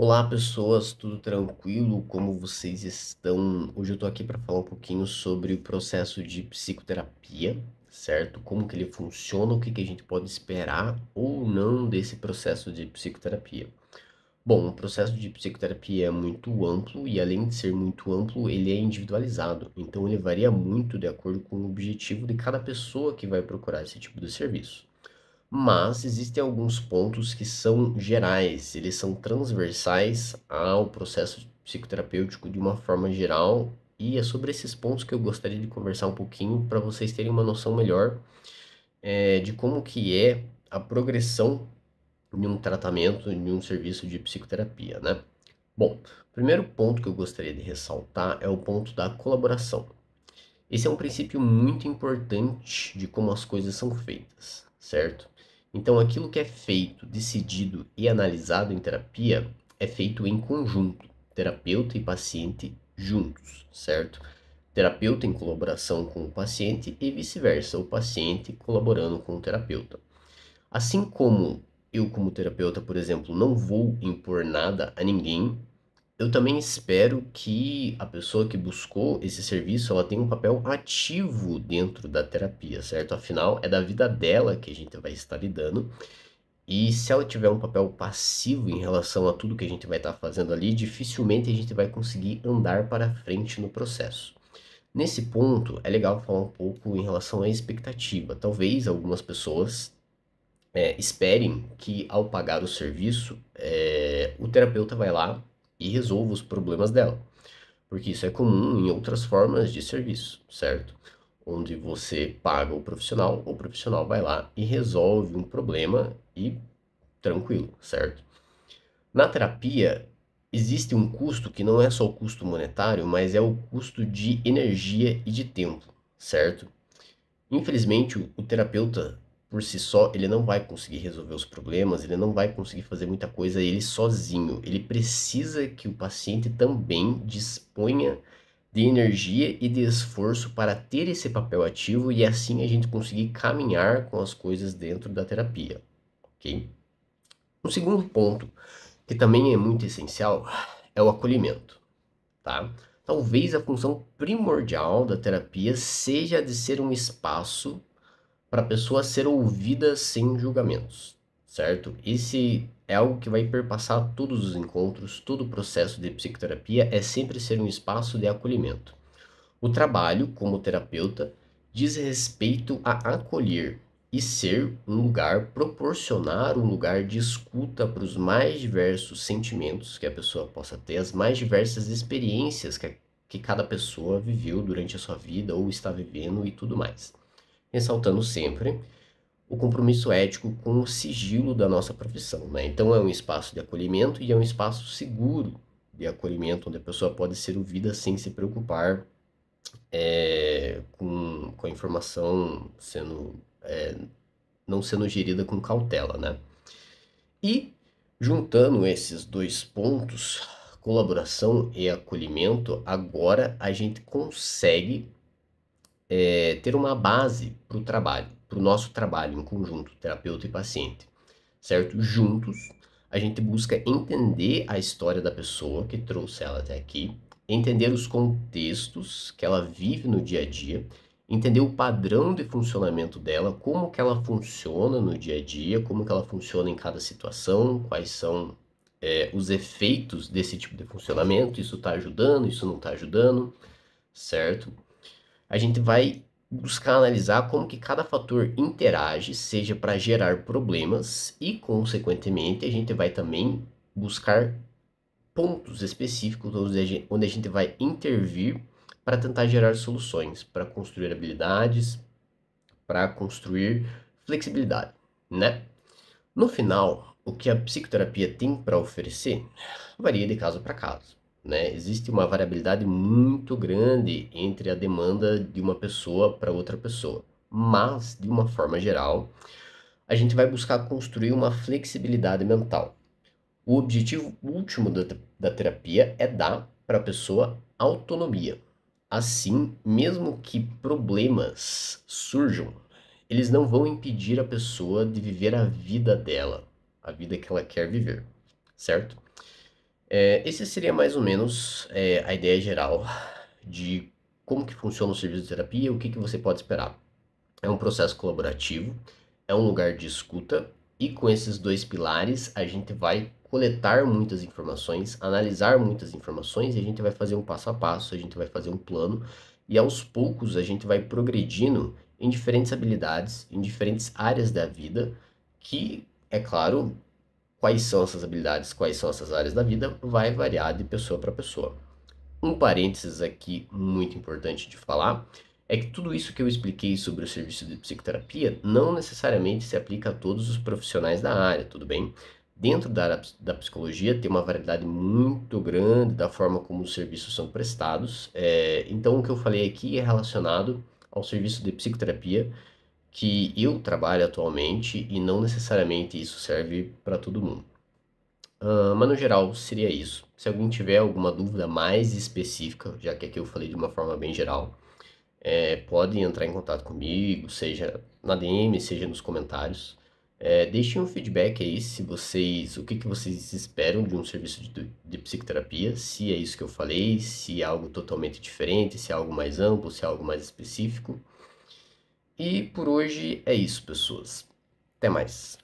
Olá pessoas, tudo tranquilo? Como vocês estão? Hoje eu tô aqui para falar um pouquinho sobre o processo de psicoterapia, certo? Como que ele funciona, o que, que a gente pode esperar ou não desse processo de psicoterapia. Bom, o processo de psicoterapia é muito amplo e além de ser muito amplo, ele é individualizado. Então ele varia muito de acordo com o objetivo de cada pessoa que vai procurar esse tipo de serviço mas existem alguns pontos que são gerais, eles são transversais ao processo psicoterapêutico de uma forma geral, e é sobre esses pontos que eu gostaria de conversar um pouquinho para vocês terem uma noção melhor é, de como que é a progressão de um tratamento, de um serviço de psicoterapia, né? Bom, o primeiro ponto que eu gostaria de ressaltar é o ponto da colaboração. Esse é um princípio muito importante de como as coisas são feitas, certo? Então, aquilo que é feito, decidido e analisado em terapia é feito em conjunto, terapeuta e paciente juntos, certo? Terapeuta em colaboração com o paciente e vice-versa, o paciente colaborando com o terapeuta. Assim como eu, como terapeuta, por exemplo, não vou impor nada a ninguém, eu também espero que a pessoa que buscou esse serviço, ela tenha um papel ativo dentro da terapia, certo? Afinal, é da vida dela que a gente vai estar lidando. E se ela tiver um papel passivo em relação a tudo que a gente vai estar fazendo ali, dificilmente a gente vai conseguir andar para frente no processo. Nesse ponto, é legal falar um pouco em relação à expectativa. Talvez algumas pessoas é, esperem que ao pagar o serviço, é, o terapeuta vai lá e resolva os problemas dela. Porque isso é comum em outras formas de serviço, certo? Onde você paga o profissional, o profissional vai lá e resolve um problema e tranquilo, certo? Na terapia, existe um custo que não é só o custo monetário, mas é o custo de energia e de tempo, certo? Infelizmente, o terapeuta por si só, ele não vai conseguir resolver os problemas, ele não vai conseguir fazer muita coisa ele sozinho. Ele precisa que o paciente também disponha de energia e de esforço para ter esse papel ativo e assim a gente conseguir caminhar com as coisas dentro da terapia, ok? Um segundo ponto que também é muito essencial é o acolhimento, tá? Talvez a função primordial da terapia seja de ser um espaço para a pessoa ser ouvida sem julgamentos, certo? Esse é algo que vai perpassar todos os encontros, todo o processo de psicoterapia é sempre ser um espaço de acolhimento. O trabalho como terapeuta diz respeito a acolher e ser um lugar, proporcionar um lugar de escuta para os mais diversos sentimentos que a pessoa possa ter, as mais diversas experiências que, que cada pessoa viveu durante a sua vida ou está vivendo e tudo mais ressaltando sempre o compromisso ético com o sigilo da nossa profissão. Né? Então, é um espaço de acolhimento e é um espaço seguro de acolhimento, onde a pessoa pode ser ouvida sem se preocupar é, com, com a informação sendo, é, não sendo gerida com cautela. Né? E, juntando esses dois pontos, colaboração e acolhimento, agora a gente consegue é, ter uma base para o trabalho, para o nosso trabalho em conjunto, terapeuta e paciente, certo? Juntos, a gente busca entender a história da pessoa que trouxe ela até aqui, entender os contextos que ela vive no dia a dia, entender o padrão de funcionamento dela, como que ela funciona no dia a dia, como que ela funciona em cada situação, quais são é, os efeitos desse tipo de funcionamento, isso está ajudando, isso não está ajudando, certo? a gente vai buscar analisar como que cada fator interage, seja para gerar problemas e, consequentemente, a gente vai também buscar pontos específicos onde a gente, vai intervir para tentar gerar soluções, para construir habilidades, para construir flexibilidade, né? No final, o que a psicoterapia tem para oferecer varia de caso para caso. Né? Existe uma variabilidade muito grande entre a demanda de uma pessoa para outra pessoa. Mas, de uma forma geral, a gente vai buscar construir uma flexibilidade mental. O objetivo último da, da terapia é dar para a pessoa autonomia. Assim, mesmo que problemas surjam, eles não vão impedir a pessoa de viver a vida dela, a vida que ela quer viver, certo? É, esse seria mais ou menos é, a ideia geral de como que funciona o serviço de terapia, o que, que você pode esperar. É um processo colaborativo, é um lugar de escuta, e com esses dois pilares a gente vai coletar muitas informações, analisar muitas informações e a gente vai fazer um passo a passo, a gente vai fazer um plano e aos poucos a gente vai progredindo em diferentes habilidades, em diferentes áreas da vida que, é claro, quais são essas habilidades, quais são essas áreas da vida, vai variar de pessoa para pessoa. Um parênteses aqui muito importante de falar é que tudo isso que eu expliquei sobre o serviço de psicoterapia não necessariamente se aplica a todos os profissionais da área, tudo bem? Dentro da área da psicologia tem uma variedade muito grande da forma como os serviços são prestados, é, então o que eu falei aqui é relacionado ao serviço de psicoterapia que eu trabalho atualmente e não necessariamente isso serve para todo mundo. Uh, mas no geral seria isso. Se alguém tiver alguma dúvida mais específica, já que aqui eu falei de uma forma bem geral, é, podem entrar em contato comigo, seja na DM, seja nos comentários. É, deixem um feedback aí se vocês, o que, que vocês esperam de um serviço de, de psicoterapia, se é isso que eu falei, se é algo totalmente diferente, se é algo mais amplo, se é algo mais específico. E por hoje é isso, pessoas. Até mais.